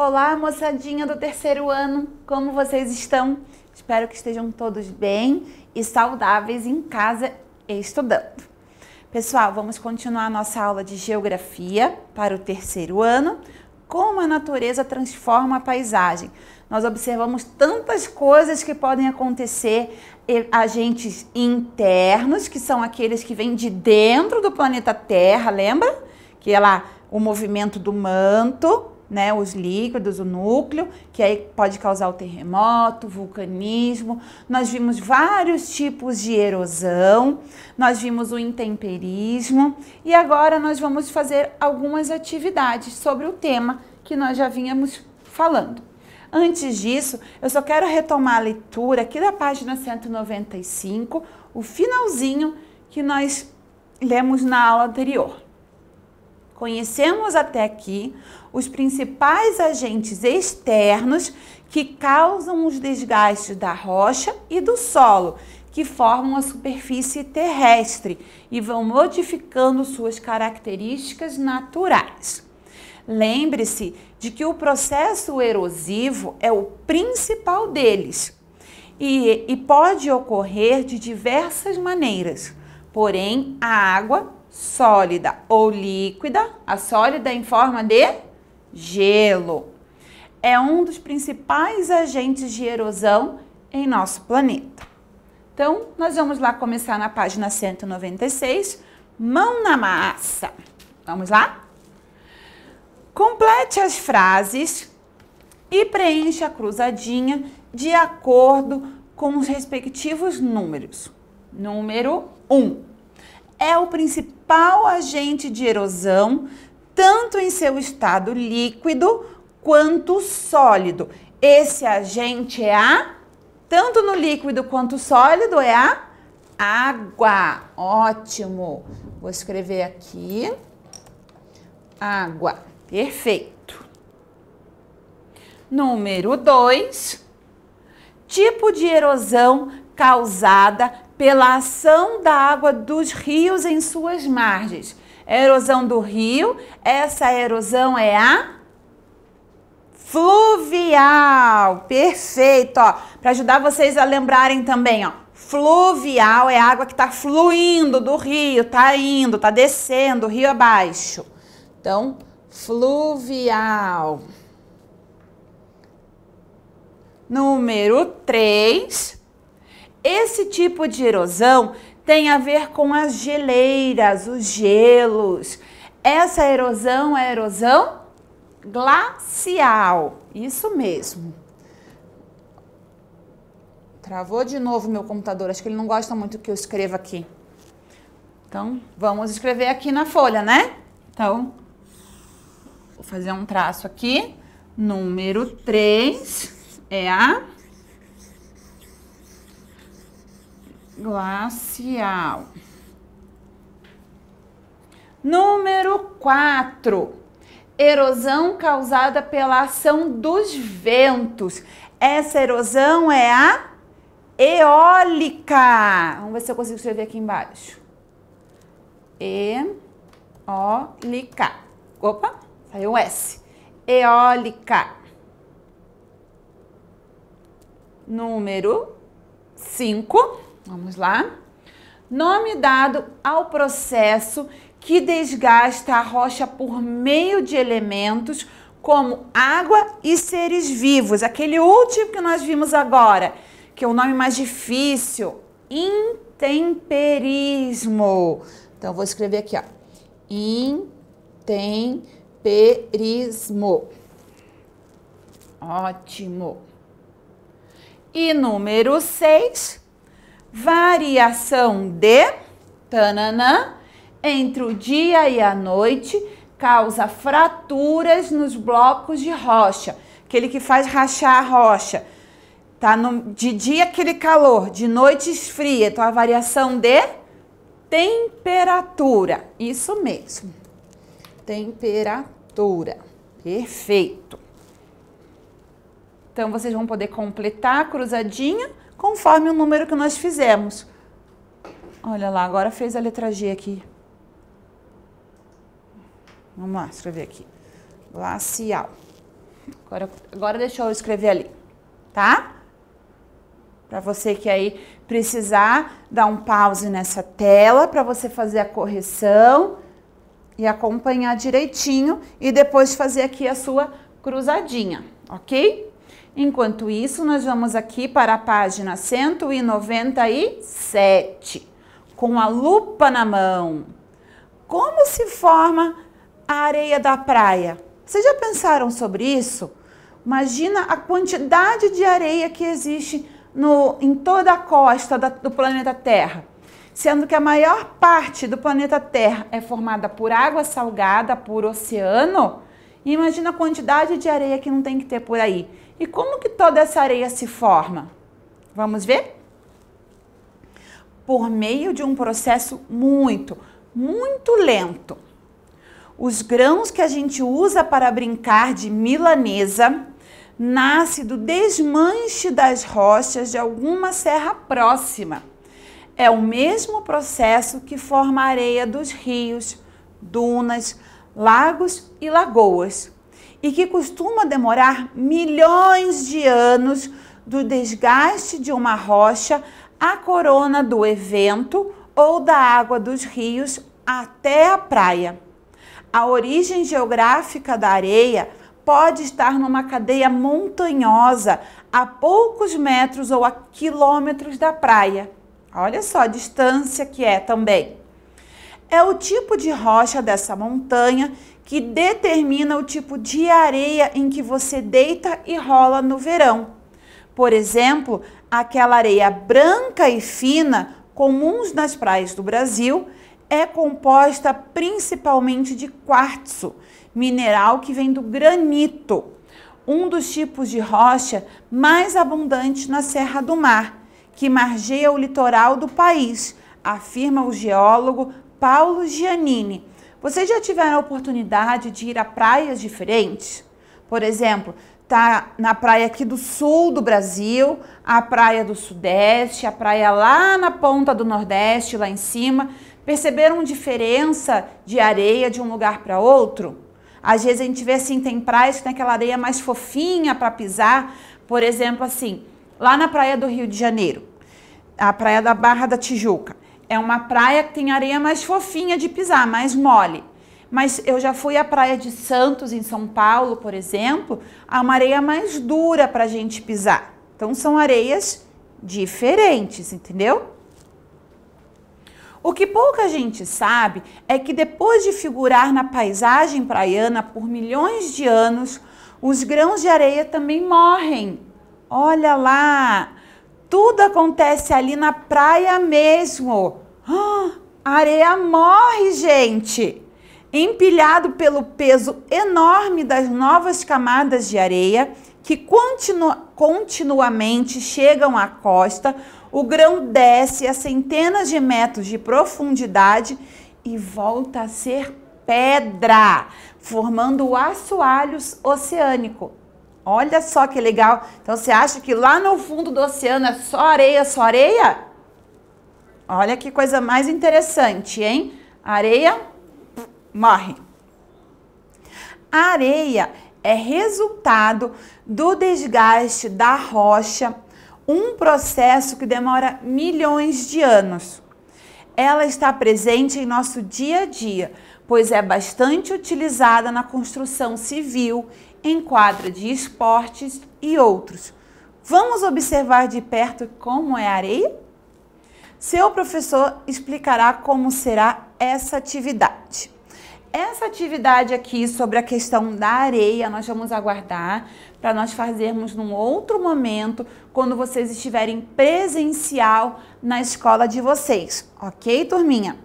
Olá, moçadinha do terceiro ano, como vocês estão? Espero que estejam todos bem e saudáveis em casa estudando. Pessoal, vamos continuar nossa aula de geografia para o terceiro ano. Como a natureza transforma a paisagem. Nós observamos tantas coisas que podem acontecer, agentes internos, que são aqueles que vêm de dentro do planeta Terra, lembra? Que é lá o movimento do manto, né, os líquidos, o núcleo, que aí pode causar o terremoto, vulcanismo. Nós vimos vários tipos de erosão, nós vimos o intemperismo e agora nós vamos fazer algumas atividades sobre o tema que nós já vínhamos falando. Antes disso, eu só quero retomar a leitura aqui da página 195, o finalzinho que nós lemos na aula anterior. Conhecemos até aqui os principais agentes externos que causam os desgastes da rocha e do solo, que formam a superfície terrestre e vão modificando suas características naturais. Lembre-se de que o processo erosivo é o principal deles e, e pode ocorrer de diversas maneiras, porém, a água sólida ou líquida, a sólida em forma de gelo. É um dos principais agentes de erosão em nosso planeta. Então, nós vamos lá começar na página 196, mão na massa. Vamos lá? Complete as frases e preencha a cruzadinha de acordo com os respectivos números. Número 1 um, é o principal principal agente de erosão, tanto em seu estado líquido quanto sólido. Esse agente é a, tanto no líquido quanto sólido, é a água. Ótimo. Vou escrever aqui. Água. Perfeito. Número 2. Tipo de erosão causada pela ação da água dos rios em suas margens. erosão do rio, essa erosão é a fluvial. Perfeito, ó. Para ajudar vocês a lembrarem também, ó. Fluvial é água que está fluindo do rio, tá indo, tá descendo, rio abaixo. Então, fluvial. Número 3, esse tipo de erosão tem a ver com as geleiras, os gelos. Essa erosão é erosão glacial. Isso mesmo. Travou de novo meu computador. Acho que ele não gosta muito que eu escreva aqui. Então, vamos escrever aqui na folha, né? Então, vou fazer um traço aqui. Número 3 é a glacial. Número 4. Erosão causada pela ação dos ventos. Essa erosão é a eólica. Vamos ver se eu consigo escrever aqui embaixo. Eólica. Opa, saiu um S. Eólica. Número 5 Vamos lá? Nome dado ao processo que desgasta a rocha por meio de elementos como água e seres vivos. Aquele último que nós vimos agora, que é o nome mais difícil, intemperismo. Então vou escrever aqui, ó. Intemperismo. Ótimo. E número 6, variação de tananã entre o dia e a noite causa fraturas nos blocos de rocha, aquele que faz rachar a rocha. Tá no, de dia aquele calor, de noite esfria, então a variação de temperatura. Isso mesmo. Temperatura. Perfeito. Então vocês vão poder completar a cruzadinha conforme o número que nós fizemos. Olha lá, agora fez a letra G aqui. Vamos lá, escrever aqui. Glacial. Agora, agora deixa eu escrever ali, tá? Para você que aí precisar dar um pause nessa tela para você fazer a correção e acompanhar direitinho e depois fazer aqui a sua cruzadinha, ok? Enquanto isso, nós vamos aqui para a página 197, com a lupa na mão. Como se forma a areia da praia? Vocês já pensaram sobre isso? Imagina a quantidade de areia que existe no, em toda a costa da, do planeta Terra, sendo que a maior parte do planeta Terra é formada por água salgada, por oceano. E imagina a quantidade de areia que não tem que ter por aí. E como que toda essa areia se forma? Vamos ver? Por meio de um processo muito, muito lento. Os grãos que a gente usa para brincar de milanesa nascem do desmanche das rochas de alguma serra próxima. É o mesmo processo que forma a areia dos rios, dunas, lagos e lagoas e que costuma demorar milhões de anos do desgaste de uma rocha à corona do evento ou da água dos rios até a praia. A origem geográfica da areia pode estar numa cadeia montanhosa a poucos metros ou a quilômetros da praia. Olha só a distância que é também. É o tipo de rocha dessa montanha que determina o tipo de areia em que você deita e rola no verão. Por exemplo, aquela areia branca e fina, comuns nas praias do Brasil, é composta principalmente de quartzo, mineral que vem do granito, um dos tipos de rocha mais abundante na Serra do Mar, que margeia o litoral do país, afirma o geólogo Paulo Giannini vocês já tiveram a oportunidade de ir a praias diferentes? Por exemplo, tá na praia aqui do sul do Brasil, a praia do sudeste, a praia lá na ponta do nordeste, lá em cima. Perceberam diferença de areia de um lugar para outro? Às vezes a gente vê assim, tem praias que tem aquela areia mais fofinha para pisar, por exemplo, assim, lá na praia do Rio de Janeiro, a praia da Barra da Tijuca é uma praia que tem areia mais fofinha de pisar, mais mole. Mas eu já fui à praia de Santos, em São Paulo, por exemplo, a uma areia mais dura para a gente pisar. Então são areias diferentes, entendeu? O que pouca gente sabe é que depois de figurar na paisagem praiana por milhões de anos, os grãos de areia também morrem. Olha lá! Tudo acontece ali na praia mesmo. Ah, a areia morre, gente! Empilhado pelo peso enorme das novas camadas de areia que continu continuamente chegam à costa, o grão desce a centenas de metros de profundidade e volta a ser pedra, formando o assoalho oceânico. Olha só que legal. Então você acha que lá no fundo do oceano é só areia, só areia? Olha que coisa mais interessante, hein? Areia morre. A areia é resultado do desgaste da rocha, um processo que demora milhões de anos. Ela está presente em nosso dia a dia, pois é bastante utilizada na construção civil em quadra de esportes e outros. Vamos observar de perto como é a areia? Seu professor explicará como será essa atividade. Essa atividade aqui sobre a questão da areia, nós vamos aguardar para nós fazermos num outro momento, quando vocês estiverem presencial na escola de vocês, ok, turminha?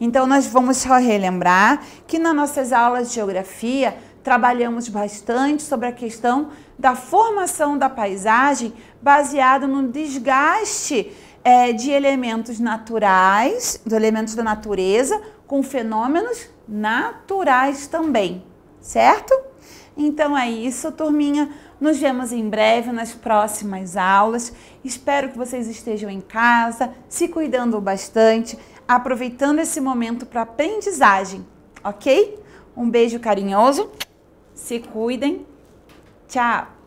Então, nós vamos só relembrar que nas nossas aulas de geografia, trabalhamos bastante sobre a questão da formação da paisagem baseada no desgaste é, de elementos naturais, de elementos da natureza, com fenômenos naturais também, certo? Então é isso, turminha. Nos vemos em breve nas próximas aulas. Espero que vocês estejam em casa, se cuidando bastante, aproveitando esse momento para aprendizagem, ok? Um beijo carinhoso. Se cuidem. Tchau!